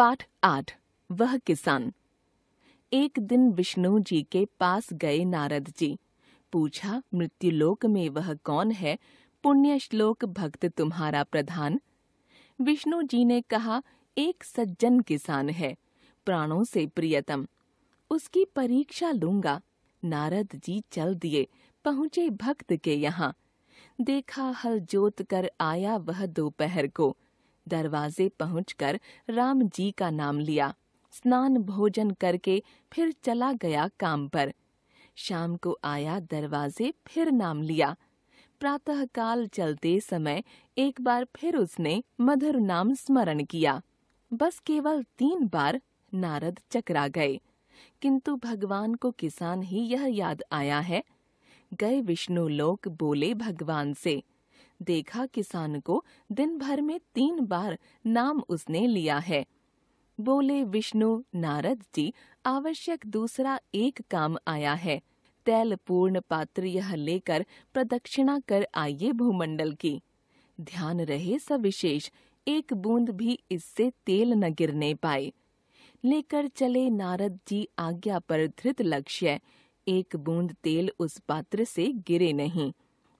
पाठ आठ वह किसान एक दिन विष्णु जी के पास गए नारद जी पूछा मृत्युलोक में वह कौन है पुण्य श्लोक भक्त तुम्हारा प्रधान विष्णु जी ने कहा एक सज्जन किसान है प्राणों से प्रियतम उसकी परीक्षा लूंगा नारद जी चल दिए पहुंचे भक्त के यहाँ देखा हल जोत कर आया वह दोपहर को दरवाजे पहुंचकर राम जी का नाम लिया स्नान भोजन करके फिर चला गया काम पर शाम को आया दरवाजे फिर नाम लिया प्रातःकाल चलते समय एक बार फिर उसने मधुर नाम स्मरण किया बस केवल तीन बार नारद चकरा गए किंतु भगवान को किसान ही यह याद आया है गए विष्णु लोक बोले भगवान से देखा किसान को दिन भर में तीन बार नाम उसने लिया है बोले विष्णु नारद जी आवश्यक दूसरा एक काम आया है तैल पूर्ण पात्र यह लेकर प्रदक्षिणा कर आइए भूमंडल की ध्यान रहे सविशेष एक बूंद भी इससे तेल न गिरने पाए लेकर चले नारद जी आज्ञा पर धृत लक्ष्य एक बूंद तेल उस पात्र से गिरे नहीं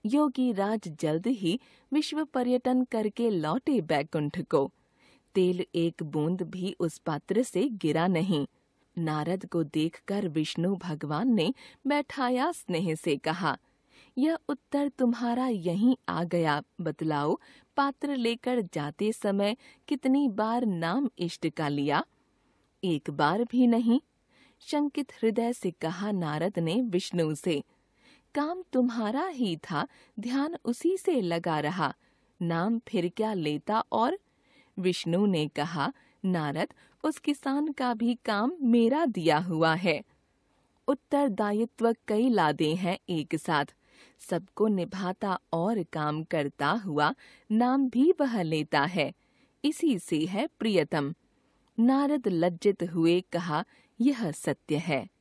योगी राज जल्द ही विश्व पर्यटन करके लौटे बैकुंठ को तेल एक बूंद भी उस पात्र से गिरा नहीं नारद को देखकर विष्णु भगवान ने बैठाया स्नेह से कहा यह उत्तर तुम्हारा यहीं आ गया बतलाओ पात्र लेकर जाते समय कितनी बार नाम इष्ट का लिया एक बार भी नहीं शंकित हृदय से कहा नारद ने विष्णु से काम तुम्हारा ही था ध्यान उसी से लगा रहा नाम फिर क्या लेता और विष्णु ने कहा नारद उस किसान का भी काम मेरा दिया हुआ है उत्तरदायित्व कई लादे हैं एक साथ सबको निभाता और काम करता हुआ नाम भी वह लेता है इसी से है प्रियतम नारद लज्जित हुए कहा यह सत्य है